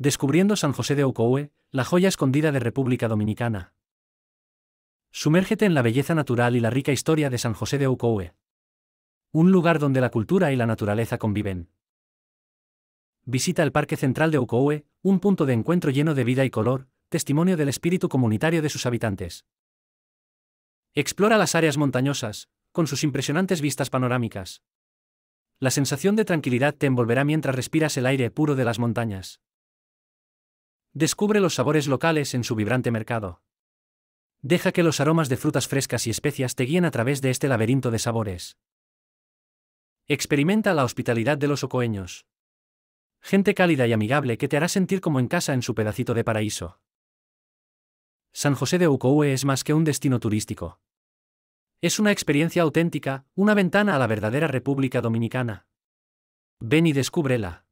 Descubriendo San José de Ocoue, la joya escondida de República Dominicana. Sumérgete en la belleza natural y la rica historia de San José de Ocoue. Un lugar donde la cultura y la naturaleza conviven. Visita el Parque Central de Ocoue, un punto de encuentro lleno de vida y color, testimonio del espíritu comunitario de sus habitantes. Explora las áreas montañosas, con sus impresionantes vistas panorámicas. La sensación de tranquilidad te envolverá mientras respiras el aire puro de las montañas. Descubre los sabores locales en su vibrante mercado. Deja que los aromas de frutas frescas y especias te guíen a través de este laberinto de sabores. Experimenta la hospitalidad de los ocoeños. Gente cálida y amigable que te hará sentir como en casa en su pedacito de paraíso. San José de Ucoue es más que un destino turístico. Es una experiencia auténtica, una ventana a la verdadera República Dominicana. Ven y descúbrela.